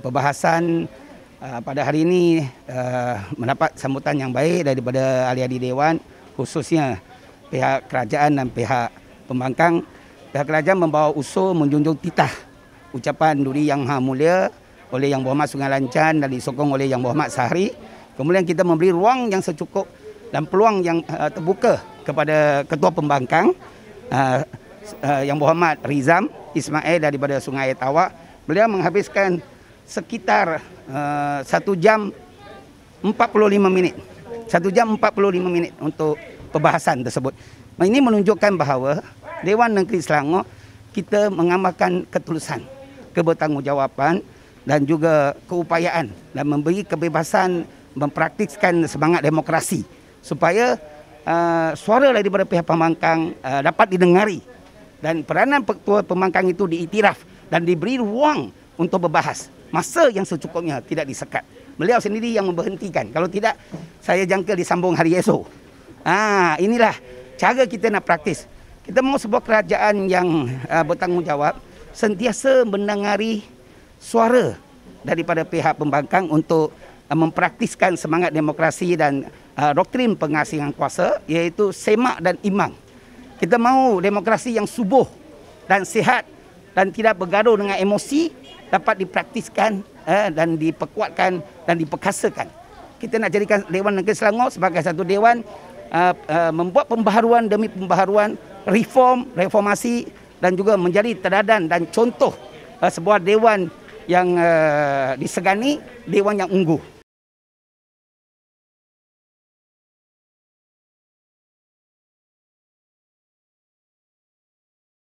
Perbahasan uh, pada hari ini uh, mendapat sambutan yang baik daripada ahli-ahli dewan khususnya pihak kerajaan dan pihak pembangkang. Pihak kerajaan membawa usul menjunjung titah ucapan Duri Yang Maha Mulia oleh Yang Berhormat Sungai Lancan dan disokong oleh Yang Berhormat Sahri. Kemudian kita memberi ruang yang secukup dan peluang yang uh, terbuka kepada Ketua Pembangkang uh, uh, Yang Berhormat Rizam Ismail daripada Sungai Tawak. Beliau menghabiskan sekitar uh, eh, 1 jam 45 minit. 1 jam 45 minit untuk perbahasan tersebut. Ini menunjukkan bahawa Dewan Negeri Selangor kita mengamalkan ketulusan, kebertanggungjawaban dan juga keupayaan dan memberi kebebasan mempraktikkan semangat demokrasi supaya uh, suara daripada pihak pemangkang uh, dapat didengari dan peranan ketua pemangkang itu diiktiraf dan diberi ruang untuk berbahas masa yang secukupnya tidak disekat. Beliau sendiri yang memberhentikan. Kalau tidak, saya jangka disambung hari esok. Ah, inilah cara kita nak praktis. Kita mahu sebuah kerajaan yang uh, bertanggungjawab sentiasa mendengari suara daripada pihak pembangkang untuk uh, mempraktiskan semangat demokrasi dan uh, doktrin pengasingan kuasa iaitu semak dan imang. Kita mahu demokrasi yang subuh dan sihat dan tidak bergaduh dengan emosi dapat dipraktiskan eh, dan diperkuatkan dan diperkasakan. Kita nak jadikan Dewan Negeri Selangor sebagai satu dewan uh, uh, membuat pembaharuan demi pembaharuan, reform, reformasi dan juga menjadi teladan dan contoh uh, sebuah dewan yang uh, disegani, dewan yang ungguh.